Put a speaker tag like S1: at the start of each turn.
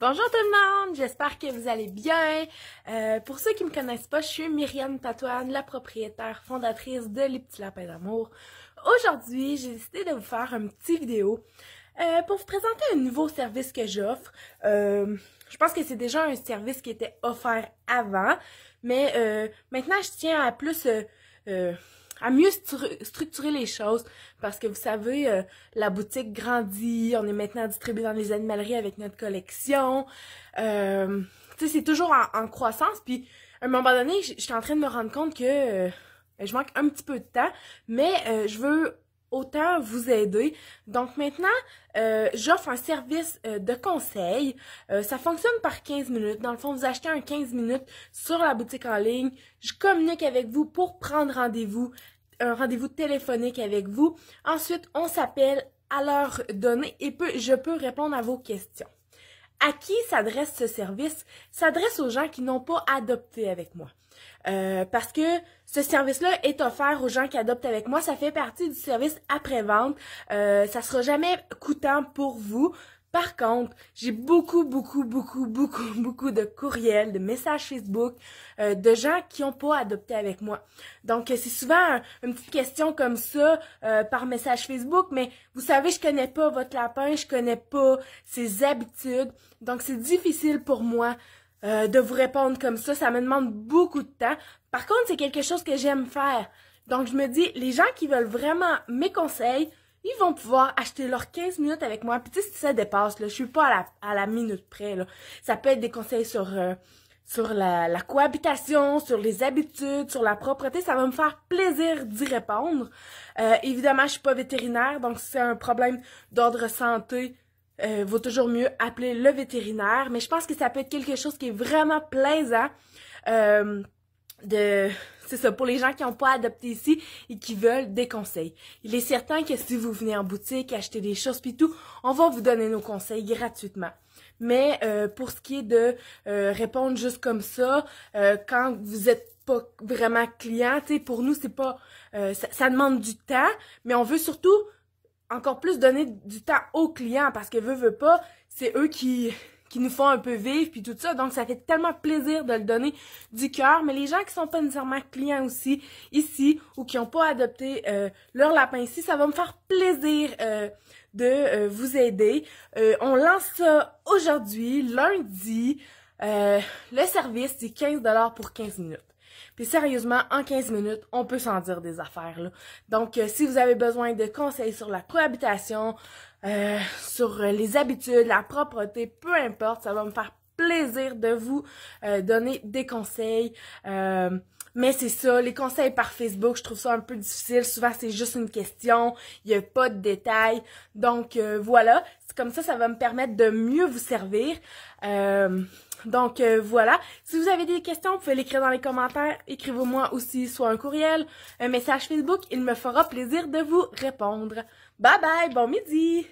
S1: Bonjour tout le monde, j'espère que vous allez bien. Euh, pour ceux qui me connaissent pas, je suis Myriam Patoine, la propriétaire fondatrice de Les Petits Lapins d'Amour. Aujourd'hui, j'ai décidé de vous faire une petite vidéo euh, pour vous présenter un nouveau service que j'offre. Euh, je pense que c'est déjà un service qui était offert avant, mais maintenant je tiens à plus à mieux structurer les choses parce que vous savez, euh, la boutique grandit, on est maintenant distribué dans les animaleries avec notre collection. Euh, tu sais, c'est toujours en, croissance. Puis, à un moment donné, je suis en train de me rendre compte que euh, je manque un petit peu de temps, mais je veux autant vous aider. Donc maintenant, euh, j'offre un service euh, de conseil. Euh, ça fonctionne par 15 minutes. Dans le fond, vous achetez un 15 minutes sur la boutique en ligne. Je communique avec vous pour prendre rendez-vous, un rendez-vous téléphonique avec vous. Ensuite, on s'appelle à l'heure donnée et je peux répondre à vos questions. À qui s'adresse ce service? S'adresse aux gens qui n'ont pas adopté avec moi. Euh, parce que ce service-là est offert aux gens qui adoptent avec moi. Ça fait partie du service après-vente. Euh, ça sera jamais coûtant pour vous. Par contre, j'ai beaucoup, beaucoup, beaucoup, beaucoup, beaucoup de courriels, de messages Facebook euh, de gens qui n'ont pas adopté avec moi. Donc, euh, c'est souvent une petite question comme ça par message Facebook, mais vous savez, je connais pas votre lapin, je connais pas ses habitudes, donc c'est difficile pour moi euh, de vous répondre comme ça. Ça me demande beaucoup de temps. Par contre, c'est quelque chose que j'aime faire. Donc, je me dis, les gens qui veulent vraiment mes conseils, ils vont pouvoir acheter leurs 15 minutes avec moi. Puis tu sais, si ça dépasse, là, je suis pas à la, à la minute près. Là. Ça peut être des conseils sur, euh, sur la, cohabitation, sur les habitudes, sur la propreté. Ça va me faire plaisir d'y répondre. Euh, évidemment, je suis pas vétérinaire, donc si c'est un problème d'ordre santé, euh, vaut toujours mieux appeler le vétérinaire. Mais je pense que ça peut être quelque chose qui est vraiment plaisant euh, de c'est ça, pour les gens qui n'ont pas adopté ici et qui veulent des conseils. Il est certain que si vous venez en boutique, acheter des choses puis tout, on va vous donner nos conseils gratuitement. Mais euh, pour ce qui est de répondre juste comme ça, quand vous n'êtes pas vraiment client, pour nous c'est pas ça, demande du temps, mais on veut surtout encore plus donner du temps aux clients parce que veut, veut pas, c'est eux qui, qui nous font un peu vivre puis tout ça. Donc, ça fait tellement plaisir de le donner du cœur. Mais les gens qui sont pas nécessairement clients aussi ici ou qui ont pas adopté euh, leur lapin ici, ça va me faire plaisir euh, de euh, vous aider. on lance ça aujourd'hui, lundi. le service, c'est 15$ pour 15 minutes. Puis sérieusement, en 15 minutes, on peut s'en dire des affaires. Là. Donc, euh, si vous avez besoin de conseils sur la cohabitation, euh, sur les habitudes, la propreté, peu importe, ça va me faire plaisir de vous euh, donner des conseils. Mais c'est ça, les conseils par Facebook, je trouve ça un peu difficile. Souvent, c'est juste une question, il n'y a pas de détails. Donc, euh, voilà, c'est comme ça, ça va me permettre de mieux vous servir. Euh, donc, euh, voilà. Si vous avez des questions, vous pouvez l'écrire dans les commentaires. Écrivez-moi aussi soit un courriel, un message Facebook. Il me fera plaisir de vous répondre. Bye bye, bon midi!